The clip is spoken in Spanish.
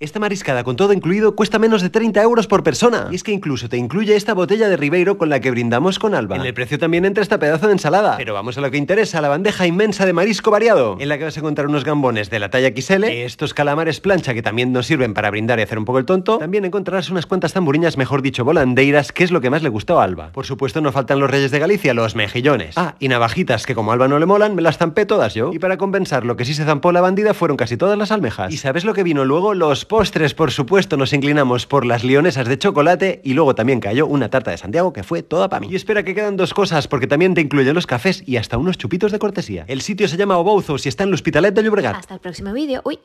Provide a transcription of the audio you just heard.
Esta mariscada con todo incluido cuesta menos de 30 euros por persona. Y es que incluso te incluye esta botella de Ribeiro con la que brindamos con Alba. En el precio también entra esta pedazo de ensalada. Pero vamos a lo que interesa, la bandeja inmensa de marisco variado, en la que vas a encontrar unos gambones de la talla XL, estos calamares plancha que también nos sirven para brindar y hacer un poco el tonto. También encontrarás unas cuantas tamburiñas, mejor dicho, volandeiras, que es lo que más le gustó a Alba. Por supuesto, no faltan los reyes de Galicia, los mejillones. Ah, y navajitas que como a Alba no le molan, me las zampé todas yo. Y para compensar lo que sí se zampó la bandida fueron casi todas las almejas. ¿Y sabes lo que vino luego? Los postres, por supuesto, nos inclinamos por las lionesas de chocolate y luego también cayó una tarta de Santiago que fue toda para mí. Y espera que quedan dos cosas porque también te incluyen los cafés y hasta unos chupitos de cortesía. El sitio se llama Obouzos y está en el Hospitalet de Llobregat. Hasta el próximo vídeo. Uy.